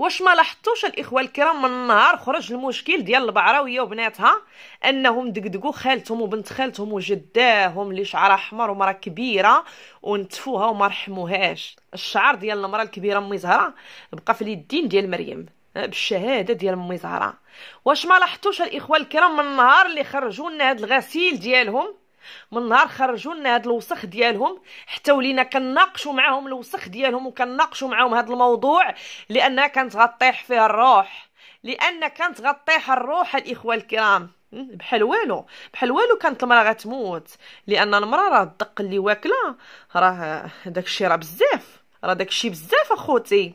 واش ما لاحظتوش الاخوه الكرام من نهار خرج المشكل ديال البعراويه وبناتها انهم دقدقوا خالتهم وبنت خالتهم وجداهم اللي شعرها احمر ومراه كبيره ونتفوها وما رحموهاش الشعر ديال المراه الكبيره امي زهره بقى في اليدين ديال مريم بالشهاده ديال امي زهره واش ما لاحظتوش الاخوه الكرام من النهار اللي خرجوا لنا هاد الغسيل ديالهم من نهار خرجوا لنا هذا الوسخ ديالهم حتى ولينا كناقشوا معاهم الوسخ ديالهم وكناقشوا معاهم هذا الموضوع لانها كانت غطيح فيها الروح لان كانت غطيح الروح الاخوه الكرام بحال والو بحال والو كانت المراه غتموت لان المراه راه الدق اللي واكله راه داك الشيء راه بزاف راه داك الشيء بزاف اخوتي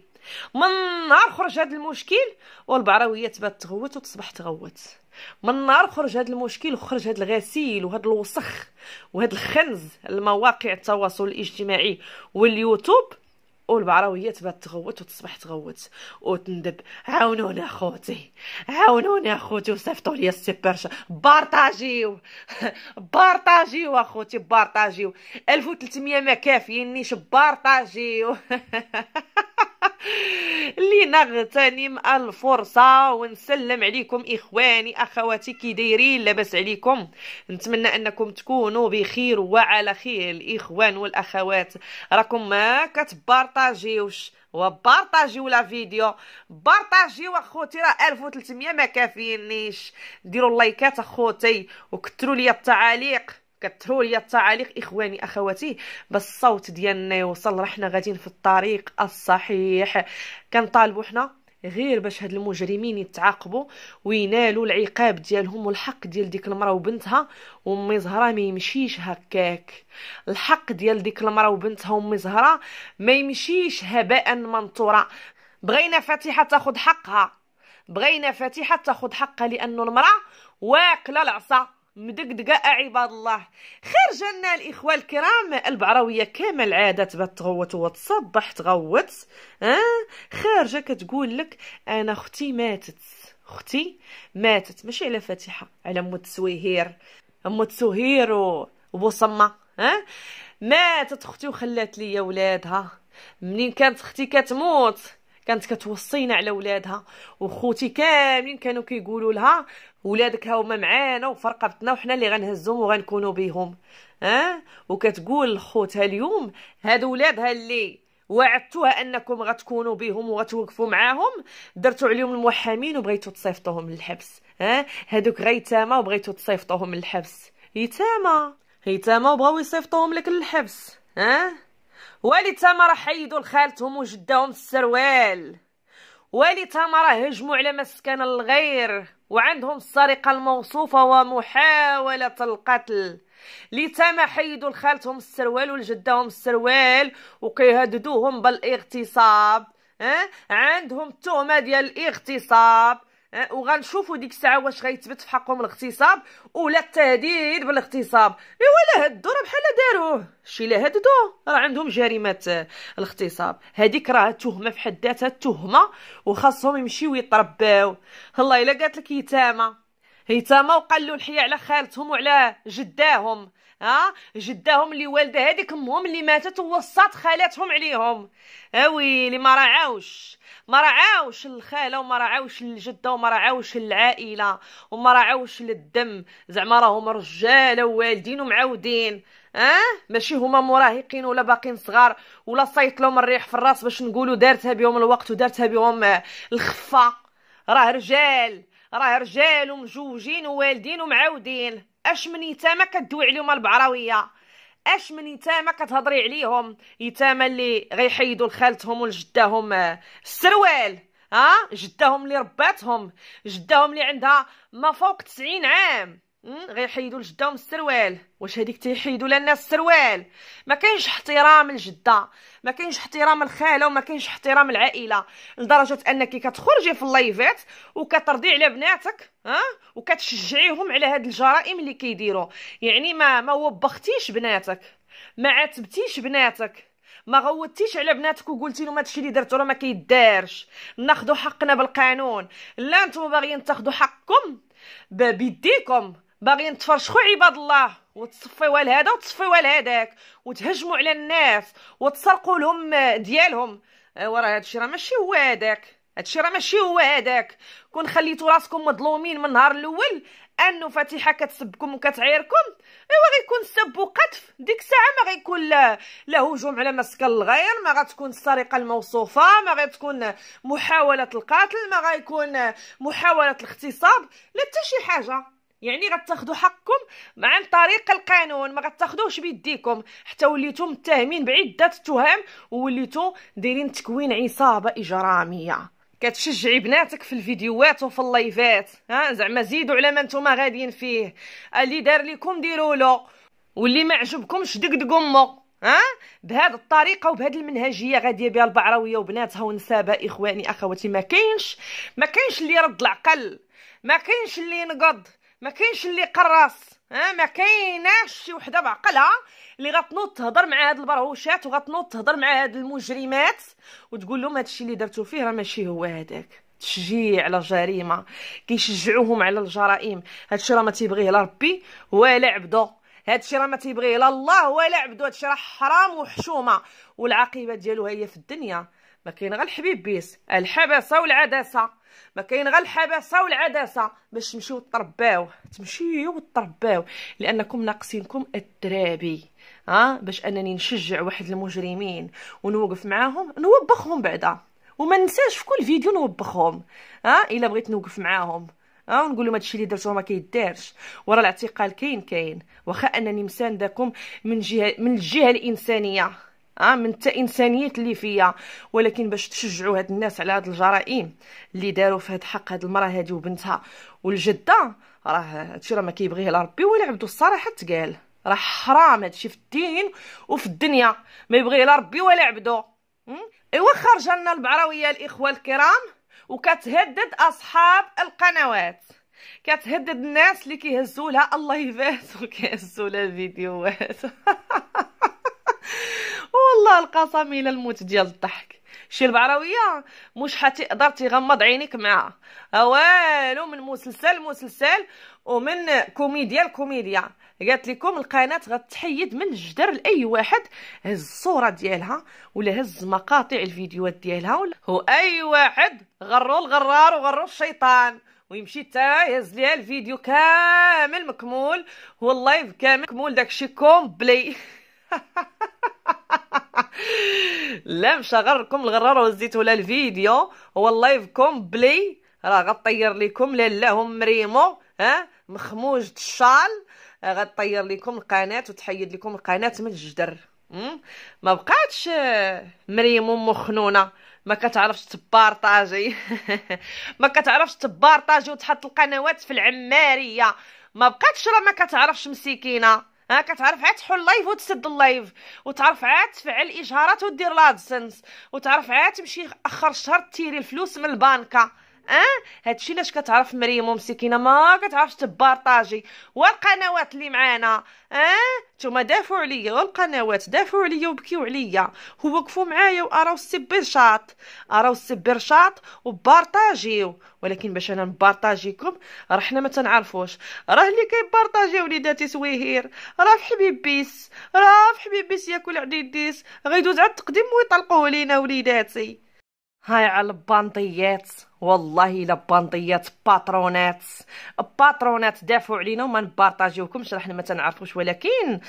من نهار خرج هذا المشكل والبعراويه تبات تغوت وتصبح تغوت من نهار خرج هذا المشكل وخرج هذا الغسيل وهذا الوسخ وهذا الخنز المواقع التواصل الاجتماعي واليوتيوب والبعراويه تبات تغوت وتصبح تغوت وتندب عاونوني اخوتي عاونوني اخوتي وصيفطوا لي السوبر بارطاجيو بارطاجيو اخوتي بارطاجيو 1300 ما كافينيش بارطاجيو اللي نغتنم الفرصه ونسلم عليكم اخواني اخواتي كي دايرين لاباس عليكم نتمنى انكم تكونوا بخير وعلى خير الاخوان والاخوات راكم ما كتبارتاجيوش وبارطاجيو لا فيديو بارطاجيو اخوتي راه 1300 ما كافينيش ديروا اللايكات اخوتي وكثروا لي التعاليق كثروا لي التعاليق اخواني اخواتي بالصوت ديالنا يوصل راه حنا غاديين في الطريق الصحيح كنطالبوا حنا غير باش هاد المجرمين يتعاقبوا وينالوا العقاب ديالهم والحق ديال ديك المراه وبنتها وام زهره ما يمشيش هكاك الحق ديال ديك المراه وبنتها وام زهره ما يمشيش هباء منثورا بغينا فاتحه تاخد حقها بغينا فاتحه تاخد حقها لانه المراه واكله العصا مدقدقة عباد الله خير لنا الإخوة الكرام البعراوية كما العادة تبات تغوت وتصبح تغوت أه؟ خارجة كتقول لك أنا أختي ماتت أختي ماتت ماشي على فاتحة على موت سويهير موت سوهير وبوصمة أه؟ ماتت أختي وخلات لي ولادها منين كانت أختي كتموت كانت كتوصينا على ولادها وخوتي كاملين كانوا كيقولوا لها ولادك ها هما معانا وفرقبتنا وحنا اللي غنهزهم وغنكونوا بهم ها أه؟ وكتقول لخوتها اليوم هاد ولادها اللي وعدتوها انكم غتكونوا بهم وغتوقفوا معاهم درتوا عليهم المحامين وبغيتوا تصيفطوهم للحبس ها أه؟ هادوك غيتاما وبغيتوا تصيفطوهم للحبس يتامى يتامى وبغاو يصيفطوهم لك للحبس ها أه؟ والي راه حيدوا لخالتهم وجداهم السروال والي راه هجموا على مسكن الغير وعندهم السرقة الموصوفة ومحاولة القتل لتما حيدوا لخالتهم السروال ولجداهم السروال وكيهددوهم بالاغتصاب أه؟ عندهم التهمة ديال الاغتصاب أه، وغنشوفوا ديك الساعه واش غيتثبت في حقهم الاغتصاب ولا التهديد بالاغتصاب ايوا لا هاد راه بحال داروه شي لا هددو راه عندهم جريمه أه، الاغتصاب هذيك راه تهمه في حد ذاتها تهمه وخاصهم يمشيو يترباو الله الا قالت لك يتامى هي تما وقال على خالتهم وعلى جداهم ها جداهم اللي والده هذيك امهم اللي ماتت ووصات خالاتهم عليهم اويلي ما راعاوش ما راعاوش الخاله وما راعاوش الجده وما راعاوش العائله وما راعاوش للدم زعما راهم رجاله ووالدين ها اه ماشي هما مراهقين ولا باقيين صغار ولا صايط لهم الريح في الراس باش نقولوا دارتها بهم الوقت ودارتها بهم الخفه راه رجال راه رجال ومجوجين ووالدين ومعاودين اش من يتامى كدوي عليهم البعراويه اش من يتامى كتهضري عليهم يتامى اللي غيحيدوا لخالتهم ولجداهم السروال ها جداهم اللي رباتهم جداهم اللي عندها ما فوق 90 عام غيحيدوا لجداهم السروال واش هذيك تيحيدوا لنا السروال ما كاينش احترام للجده ما كاينش احترام الخاله وما كاينش احترام العائله لدرجه انك كتخرجي في اللايفات وكترضي على بناتك ها وكتشجعيهم على هاد الجرائم اللي كيديروا يعني ما ما وبختيش بناتك ما عاتبتيش بناتك ما غوتيش على بناتك وقلتي لهم هادشي اللي درتو راه ما كيدارش ناخذوا حقنا بالقانون لا نتوما باغيين تاخذوا حقكم بيديكم باغيين تفرشخوا عباد الله وتصفيوها لهذا وتصفيوها لهذاك وتهجموا على الناس وتسرقوا لهم ديالهم آه، وراه هادشي راه ماشي هو هذاك هادشي راه ماشي هو هذاك كون خليتوا راسكم مظلومين من النهار الاول انه فاتحه كتسبكم وكتعيركم ايوا غيكون سب وقذف ديك الساعه ما غيكون لا, لا هجوم على مسكن الغير ما غتكون السرقه الموصوفه ما غتكون محاوله القتل ما غيكون محاوله الاغتصاب لا حتى شي حاجه يعني غتاخذوا حقكم عن طريق القانون ما غتاخذوهش بيديكم حتى وليتو متهمين بعده تهم وليتو دايرين تكوين عصابه اجراميه كتشجعي بناتك في الفيديوهات وفي اللايفات ها زعما زيدوا على ما نتوما غاديين فيه اللي دار لكم ديروا له واللي ما عجبكمش دقدقوا امه ها بهذه الطريقه وبهذه المنهجيه غاديه بها البعراويه وبناتها ونسابه اخواني اخواتي ما كاينش ما كاينش اللي يرد العقل ما كاينش اللي ينقض ما كاينش اللي قراص ها ما كايناش شي وحده بعقلها اللي غتنوض تهضر مع هاد البرهوشات وغتنوض تهضر مع هاد المجرمات وتقول لهم هادشي اللي درتو فيه راه ماشي هو هذاك تشجيع على جريمه كيشجعوهم على الجرائم هادشي راه ما تيبغيه لا ربي ولا عبدو هادشي راه ما تيبغيه لا الله ولا عبدو هادشي راه حرام وحشومه والعاقبه ديالو هي في الدنيا ما كاين غير الحبيب بيس الحبسه والعدسه ما كاين غير الحبسه والعدسه باش تمشيو ترباو تمشيو وترباو لانكم ناقصينكم الترابي ها باش انني نشجع واحد المجرمين ونوقف معاهم نوبخهم بعدا وما ننساش في كل فيديو نوبخهم ها الا بغيت نوقف معاهم اه ونقول لهم هادشي اللي درتوه ما كيدارش ورا الاعتقال كاين كاين واخا انني مساندكم من جهه من الجهه الانسانيه اه من حتى انسانيه اللي فيا ولكن باش تشجعوا هاد الناس على هاد الجرائم اللي داروا في هاد حق هاد المراه هادي وبنتها والجده راه هادشي راه ما كيبغيه لا ربي ولا عبدو الصراحه تقال راه حرام هادشي في الدين وفي الدنيا ما يبغيه لا ربي ولا عبدو ايوا خرج لنا البعراويه الاخوه الكرام وكتهدد اصحاب القنوات كتهدد الناس اللي كيهزوا لها اللايفات وكيهزوا لها الفيديوهات والله القسم الى الموت ديال الضحك شي البعراويه مش حتقدر تغمض عينيك معاها آه، والو من مسلسل مسلسل ومن كوميديا لكوميديا قالت لكم القناه غتحيد من الجدر لاي واحد هز الصوره ديالها ولا هز مقاطع الفيديوهات ديالها ولا هو اي واحد غرو الغرار وغرو الشيطان ويمشي تا يهز ليها الفيديو كامل مكمول واللايف كامل مكمول داكشي كومبلي لا غركم الغراره وزيت ولا الفيديو هو اللايف كومبلي راه غطير لكم لا لا هم مريمو ها مخموج الشال غطير لكم القناه وتحيد لكم القناه من الجدر ما بقاتش آه، مريم ام خنونه ما كتعرفش تبارطاجي ما كتعرفش تبارطاجي وتحط القنوات في العماريه ما بقاتش راه ما كتعرفش مسكينه ها كتعرف عاد تحل لايف وتسد اللايف وتعرف عاد تفعل اشهارات ودير لادسنس وتعرف عاد تمشي اخر الشهر تيري الفلوس من البنكه اه هادشي علاش كتعرف مريم مسكينه ما كتعرفش تبارطاجي والقنوات اللي معانا اه نتوما دافعوا عليا والقنوات دافعوا عليا وبكيو عليا هو وقفوا معايا واراو السب رشاط اراو السب رشاط وبارطاجيو ولكن باش انا نبارطاجيكم راه حنا ما تنعرفوش راه اللي كيبارطاجي وليداتي سويهير راه في حبيب بيس راه في حبيب بيس ياكل عديديس غيدوز على التقديم ويطلقوه لينا وليداتي هاي على البانطيات والله الا بانطيات باترونات باترونات دافعوا علينا وما نبارطاجيوكمش راه حنا ما تنعرفوش ولكن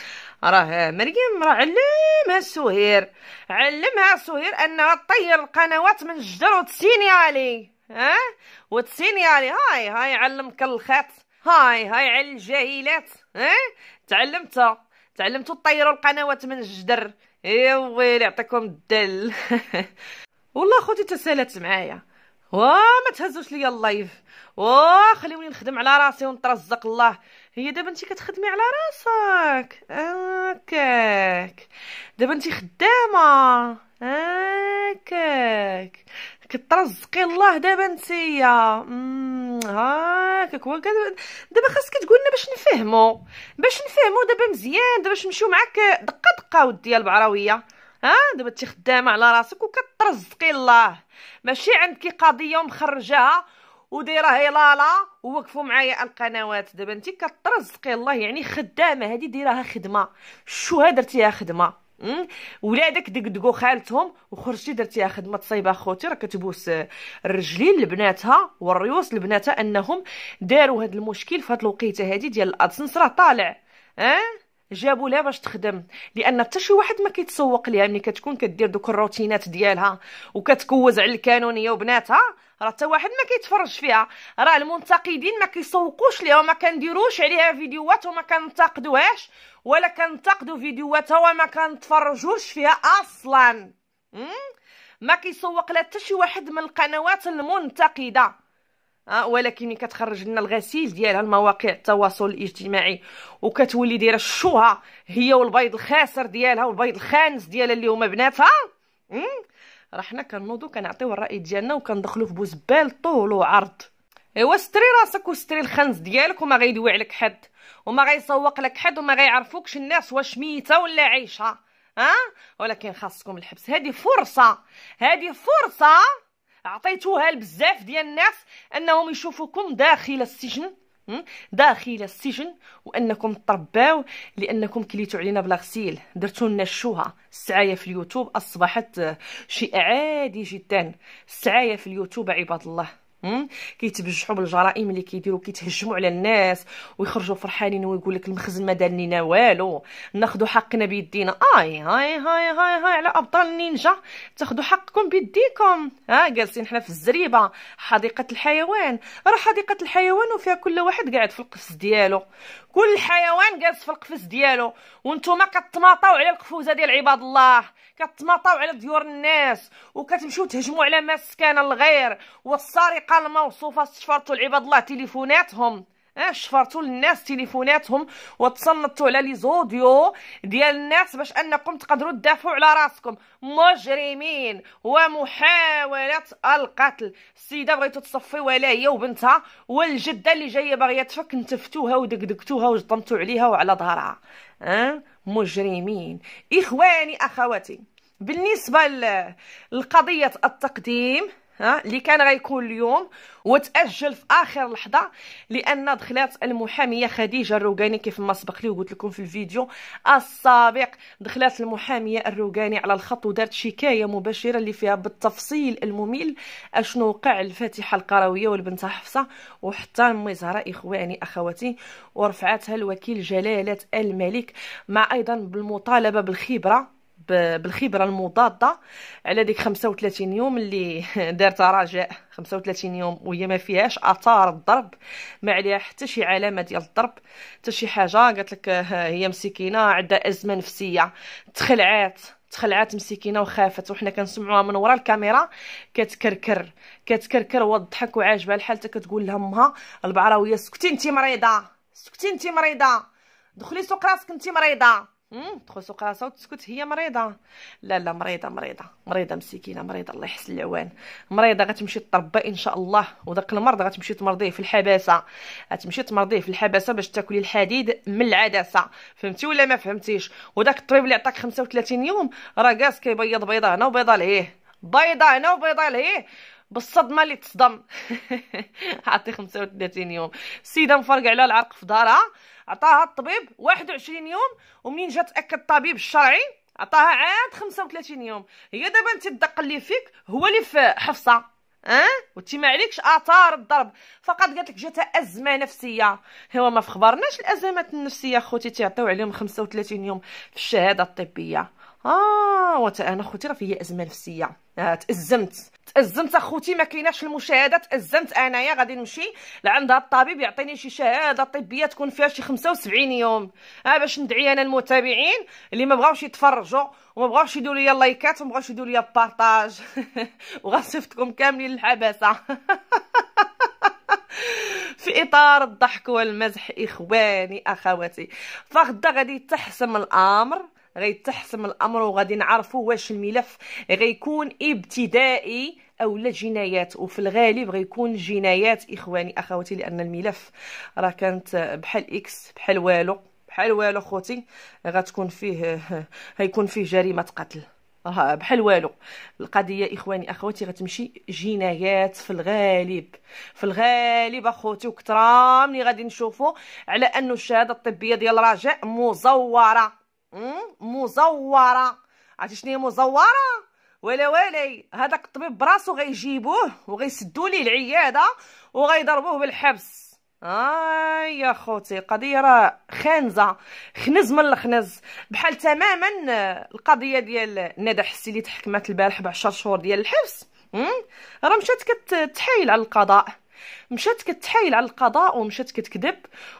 راه مريم راه علمها سهير علمها سهير انها طير القنوات من الجدر وتسينيالي ها أه؟ وتسينيالي هاي هاي علمك الخط هاي هاي على الجاهلات ها أه؟ تعلمتها تعلمتوا تطيروا القنوات من الجدر يا ويلي يعطيكم الدل والله خوتي تسالات معايا ما تهزوش ليا اللايف خليوني نخدم على راسي ونترزق الله هي دابا انت كتخدمي على راسك هكاك دابا انت خدامه هكاك كترزقي الله دابا نتيا هاكاك هو دابا خاصك تقولنا باش نفهمو باش نفهمو دابا مزيان دابا باش نمشيو معاك دقه دقه ودي البعراويه ها دابا انت خدامه على راسك وكترزقي الله ماشي عندك قضيه ومخرجاها ودايره لالا ووقفوا معايا القنوات دابا انت كترزقي الله يعني خدامه هذه ديرها خدمه شو درتيها خدمه ولادك دقدقوا خالتهم وخرجتي درتيها خدمه صايبه خوتي راه كتبوس الرجلين لبناتها والريوس لبناتها انهم داروا هذا المشكل في هذه الوقيته هذه ديال الادسنس راه طالع اه جابوا لها باش تخدم لان حتى شي واحد ما كيتسوق ليها ملي كتكون كدير دوك الروتينات ديالها وكتكوز على الكانونيه وبناتها راه حتى واحد ما كيتفرج فيها راه المنتقدين ما كيسوقوش ليها وما كنديروش عليها فيديوهات وما كنتقدوهاش ولا كنتقدوا فيديوهاتها وما كنتفرجوش فيها اصلا ما كيسوق لها حتى شي واحد من القنوات المنتقده آه، ولكن كتخرج لنا الغسيل ديالها المواقع التواصل الاجتماعي وكتولي دايره الشوها هي والبيض الخاسر ديالها والبيض الخانس ديالها اللي هما بناتها راه حنا كنوضو كنعطيو الراي ديالنا وكندخلو في بوزبال طول وعرض ايوا ستري راسك وستري الخنز ديالك وما غيدوي عليك حد وما غيسوق لك حد وما غيعرفوكش الناس واش ميته ولا عايشه ها أه؟ ولكن خاصكم الحبس هذه فرصه هذه فرصه عطيتوها لبزاف ديال الناس انهم يشوفوكم داخل السجن داخل السجن وانكم ترباو لانكم كليتو علينا بلا غسيل درتو لنا الشوهه السعايه في اليوتيوب اصبحت شيء عادي جدا السعايه في اليوتيوب عباد الله كيتبجحوا بالجرائم اللي كيديروا كيتهجموا على الناس ويخرجوا فرحانين ويقول لك المخزن ما دار لينا والو ناخذوا حقنا بيدينا اي هاي هاي هاي هاي على ابطال النينجا تاخذوا حقكم بيديكم ها جالسين حنا في الزريبه حديقه الحيوان راه حديقه الحيوان وفيها كل واحد قاعد في القفص ديالو كل حيوان جالس في القفص ديالو وانتم كتماطاو على القفوزه ديال عباد الله كتماطاو على ديور الناس وكتمشيو تهجموا على مسكن الغير والسرقه الموصوفه شفرتوا لعباد الله تليفوناتهم اه شفرتوا للناس تليفوناتهم وتصنتوا على لي زوديو ديال الناس باش انكم تقدروا تدافعوا على راسكم مجرمين ومحاوله القتل السيده بغيتو تصفي ولا هي وبنتها والجده اللي جايه باغيه تفك نتفتوها ودقدقتوها وجطمتوا عليها وعلى ظهرها اه مجرمين إخواني أخواتي بالنسبة لقضية التقديم ها اللي كان غيكون اليوم وتاجل في اخر لحظه لان دخلات المحاميه خديجه الروقاني كيف ما سبق لي وقلت لكم في الفيديو السابق دخلات المحاميه الروقاني على الخط ودارت شكايه مباشره اللي فيها بالتفصيل الممل اشنو وقع الفاتحه القرويه والبنت حفصه وحتى امي زهراء اخواني اخواتي ورفعتها الوكيل جلاله الملك مع ايضا بالمطالبه بالخبره بالخبره المضاده على ديك 35 يوم اللي دارت رجاء 35 يوم وهي ما فيهاش اثار الضرب ما عليها حتى شي علامه ديال الضرب حتى شي حاجه قالت لك آه، هي مسكينه عندها ازمه نفسيه تخلعات تخلعات مسكينه وخافت وحنا كنسمعوها من ورا الكاميرا كتكركر كتكركر وضحك وعاجبها الحال كتقول لها امها البعراويه سكتي انت مريضه سكتي انت مريضه دخلي سوق راسك انت مريضه امم تخصو قاسة وتسكت هي مريضه لا لا مريضه مريضه مريضه مسكينه مريضه الله يحسن العوان مريضه غتمشي تربى ان شاء الله وداك المرض غتمشي تمرضيه في الحباسه غتمشي تمرضيه في الحباسه باش تاكلي الحديد من العدسه فهمتي ولا ما فهمتيش وداك الطبيب اللي عطاك 35 يوم راه كاس كيبيض بيضه هنا وبيضه لهيه بيضه هنا وبيضه لهيه بالصدمه اللي تصدم عطيه 35 يوم السيده مفرقع على العرق في دارها عطاها الطبيب 21 يوم ومنين جا تاكد الطبيب الشرعي عطاها عاد 35 يوم هي دابا انت الدق اللي فيك هو اللي في حفصه اه وانت ما عليكش اثار الضرب فقط قالت لك جاتها ازمه نفسيه هو ما في خبرناش الازمات النفسيه خوتي تيعطيو عليهم 35 يوم في الشهاده الطبيه اه وانت انا خوتي راه فيا ازمه نفسيه آه تازمت تازمت اخوتي ما كايناش المشاهده تازمت انايا غادي نمشي لعند الطبيب يعطيني شي شهاده طبيه تكون فيها شي 75 يوم آه باش ندعي انا المتابعين اللي ما بغاوش يتفرجوا وما بغاوش يديروا لي لايكات وما بغاوش يديروا لي بارطاج وغنصيفطكم كاملين للحبسه في اطار الضحك والمزح اخواني اخواتي فغدا غادي تحسم الامر غيتحسم الامر وغادي نعرفوا واش الملف غيكون ابتدائي او لا جنايات وفي الغالب غيكون جنايات اخواني اخواتي لان الملف راه كانت بحال اكس بحال والو بحال والو خوتي غتكون فيه غيكون فيه جريمه قتل راه بحال والو القضيه اخواني اخواتي غتمشي جنايات في الغالب في الغالب اخوتي وكثر ملي غادي نشوفوا على انه الشهاده الطبيه ديال رجاء مزوره مزوره عرفتي شنو هي مزوره ولا ويلي هذاك الطبيب براسو غيجيبوه وغيسدوا ليه العياده وغيضربوه بالحبس آه يا خوتي القضيه راه خانزه خنز من الخنز بحال تماما القضيه ديال ندى حسي اللي تحكمت البارح ب 10 شهور ديال الحبس راه مشات كتحايل على القضاء مشات كتحايل على القضاء ومشات كتكذب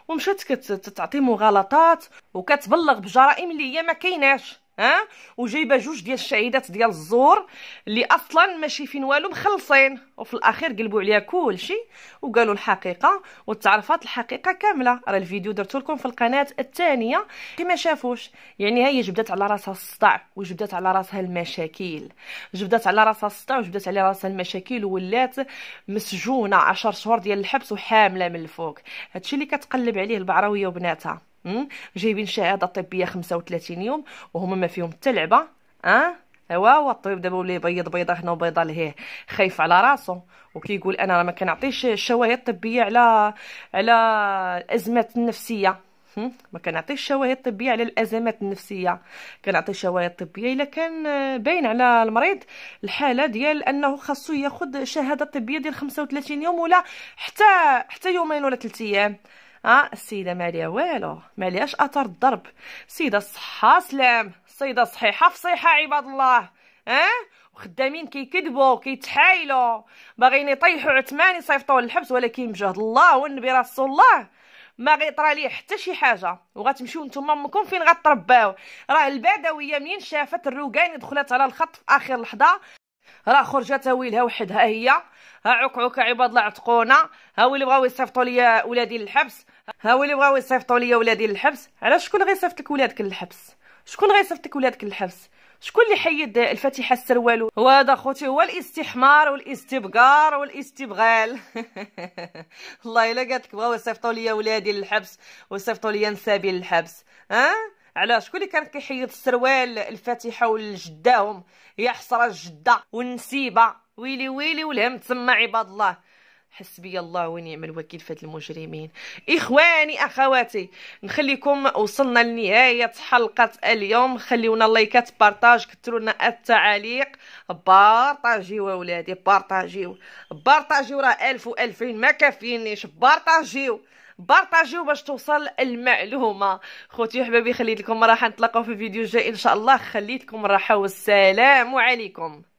ومشات كتعطي مغالطات وكتبلغ بجرائم اللي هي ما كايناش ها وجايبه جوج ديال الشعيدات ديال الزور اللي اصلا ماشي فين والو مخلصين وفي الاخير قلبوا عليها كلشي وقالوا الحقيقه وتعرفات الحقيقه كامله راه الفيديو درت لكم في القناه الثانيه كما شافوش يعني هي جبدات على راسها الصداع وجبدات على راسها المشاكل جبدات على راسها الصداع وجبدات على راسها المشاكل ولات مسجونه 10 شهور ديال الحبس وحامله من الفوق هادشي اللي كتقلب عليه البعراويه وبناتها جايبين شهاده طبيه 35 يوم وهما ما فيهم حتى لعبه اه ايوا هو الطبيب دابا ولا يبيض بيضه هنا وبيضه لهيه خايف على راسو وكيقول انا راه ما كنعطيش الشواهد الطبيه على على الازمات النفسيه ما كنعطيش شواهد طبيه على الازمات النفسيه كنعطي شواهد طبيه الا كان باين على المريض الحاله ديال انه خاصو ياخذ شهاده طبيه ديال 35 يوم ولا حتى حتى يومين ولا 3 ايام آه السيده ما عليها والو ما عليهاش اثر الضرب السيده صحه سلام السيده صحيحه فصيحه عباد الله ها وخدامين كيكذبوا كيتحايلوا باغيين يطيحوا عثمان يصيفطوه للحبس ولكن بجهد الله والنبي رسول الله ما غيطرى ليه حتى شي حاجه وغتمشيو نتوما امكم فين غترباو راه البدويه منين شافت الروقان دخلت على الخط في اخر لحظه راه خرجت ويلها وحدها هي ها عكعك عباد الله عتقونا ها ويلي بغاو يصيفطوا ليا ولادي للحبس ها ويلي بغاو يصيفطوا ليا ولادي للحبس علاش شكون غيصيفط لك ولادك للحبس شكون غيصيفط لك ولادك للحبس شكون اللي حيد الفاتحه السروال وهذا خوتي هو الاستحمار والاستبقار والاستبغال الله الا قالت لك بغاو يصيفطوا ليا ولادي للحبس ويصيفطوا ليا نسابي للحبس ها أه؟ على شكون اللي كان كيحيد السروال الفاتحه والجداهم يا حسره الجده والنسيبه ويلي ويلي ولهم تما عباد الله حسبي الله ونعم الوكيل في هاد المجرمين اخواني اخواتي نخليكم وصلنا لنهايه حلقه اليوم خليونا لايكات بارطاج كثروا لنا التعاليق بارطاجيو اولادي بارطاجيو بارطاجيو راه 1000 و2000 ما كافينيش بارطاجيو بارطاجيو باش توصل المعلومه خوتي وحبابي خليت لكم راح نتلاقاو في فيديو جاي ان شاء الله خليت لكم الراحه والسلام عليكم